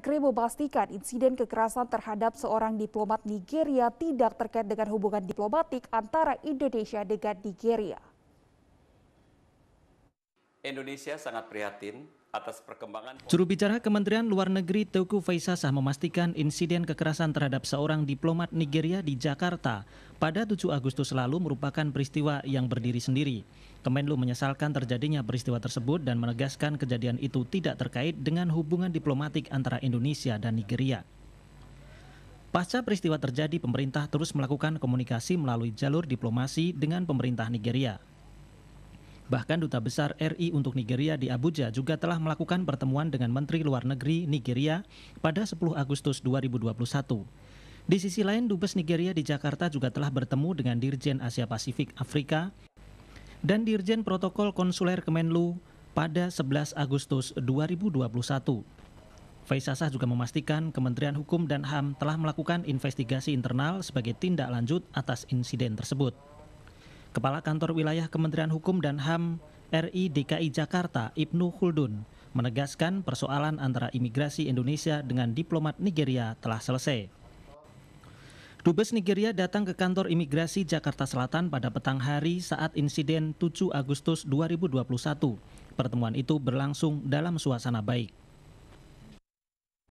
Kri memastikan insiden kekerasan terhadap seorang diplomat Nigeria tidak terkait dengan hubungan diplomatik antara Indonesia dengan Nigeria. Indonesia sangat prihatin atas perkembangan... Juru bicara Kementerian Luar Negeri Teuku Faisasah memastikan insiden kekerasan terhadap seorang diplomat Nigeria di Jakarta pada 7 Agustus lalu merupakan peristiwa yang berdiri sendiri. Kemenlu menyesalkan terjadinya peristiwa tersebut dan menegaskan kejadian itu tidak terkait dengan hubungan diplomatik antara Indonesia dan Nigeria. Pasca peristiwa terjadi, pemerintah terus melakukan komunikasi melalui jalur diplomasi dengan pemerintah Nigeria. Bahkan Duta Besar RI untuk Nigeria di Abuja juga telah melakukan pertemuan dengan Menteri Luar Negeri Nigeria pada 10 Agustus 2021. Di sisi lain, Dubes Nigeria di Jakarta juga telah bertemu dengan Dirjen Asia Pasifik Afrika dan Dirjen Protokol Konsuler Kemenlu pada 11 Agustus 2021. Faisasah juga memastikan Kementerian Hukum dan HAM telah melakukan investigasi internal sebagai tindak lanjut atas insiden tersebut. Kepala Kantor Wilayah Kementerian Hukum dan HAM RI DKI Jakarta Ibnu Khuldun, menegaskan persoalan antara imigrasi Indonesia dengan diplomat Nigeria telah selesai. Dubes Nigeria datang ke kantor imigrasi Jakarta Selatan pada petang hari saat insiden 7 Agustus 2021. Pertemuan itu berlangsung dalam suasana baik.